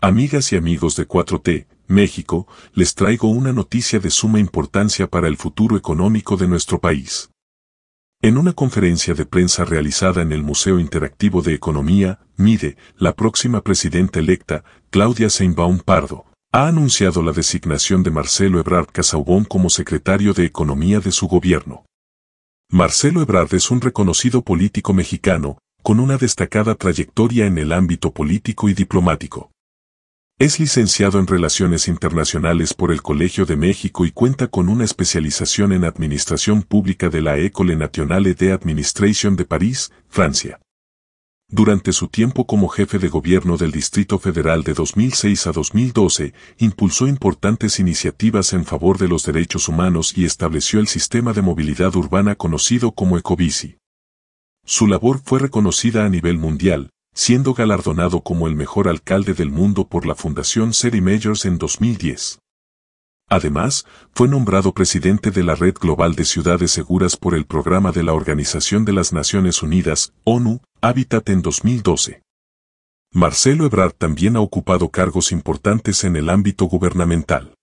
Amigas y amigos de 4T, México, les traigo una noticia de suma importancia para el futuro económico de nuestro país. En una conferencia de prensa realizada en el Museo Interactivo de Economía, MIDE, la próxima presidenta electa, Claudia Seinbaum Pardo, ha anunciado la designación de Marcelo Ebrard Casaubón como secretario de Economía de su gobierno. Marcelo Ebrard es un reconocido político mexicano, con una destacada trayectoria en el ámbito político y diplomático. Es licenciado en Relaciones Internacionales por el Colegio de México y cuenta con una especialización en Administración Pública de la École Nationale de Administration de París, Francia. Durante su tiempo como jefe de gobierno del Distrito Federal de 2006 a 2012, impulsó importantes iniciativas en favor de los derechos humanos y estableció el sistema de movilidad urbana conocido como Ecobici. Su labor fue reconocida a nivel mundial, siendo galardonado como el mejor alcalde del mundo por la Fundación Seri Majors en 2010. Además, fue nombrado presidente de la Red Global de Ciudades Seguras por el Programa de la Organización de las Naciones Unidas, ONU, Habitat en 2012. Marcelo Ebrard también ha ocupado cargos importantes en el ámbito gubernamental.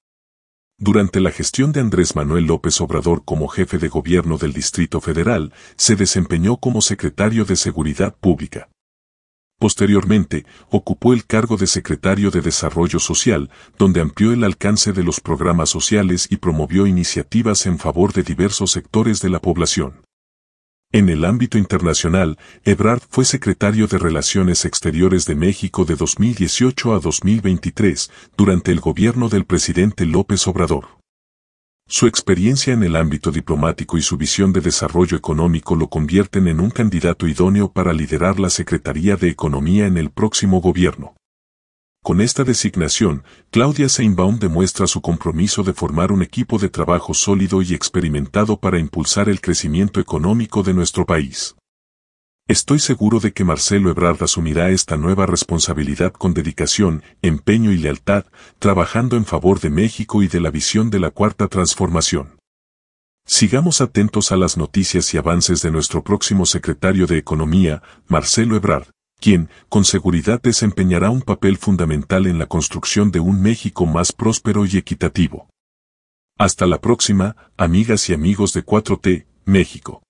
Durante la gestión de Andrés Manuel López Obrador como jefe de gobierno del Distrito Federal, se desempeñó como secretario de Seguridad Pública. Posteriormente, ocupó el cargo de secretario de Desarrollo Social, donde amplió el alcance de los programas sociales y promovió iniciativas en favor de diversos sectores de la población. En el ámbito internacional, Ebrard fue secretario de Relaciones Exteriores de México de 2018 a 2023, durante el gobierno del presidente López Obrador. Su experiencia en el ámbito diplomático y su visión de desarrollo económico lo convierten en un candidato idóneo para liderar la Secretaría de Economía en el próximo gobierno. Con esta designación, Claudia Seinbaum demuestra su compromiso de formar un equipo de trabajo sólido y experimentado para impulsar el crecimiento económico de nuestro país. Estoy seguro de que Marcelo Ebrard asumirá esta nueva responsabilidad con dedicación, empeño y lealtad, trabajando en favor de México y de la visión de la Cuarta Transformación. Sigamos atentos a las noticias y avances de nuestro próximo secretario de Economía, Marcelo Ebrard, quien, con seguridad, desempeñará un papel fundamental en la construcción de un México más próspero y equitativo. Hasta la próxima, amigas y amigos de 4T, México.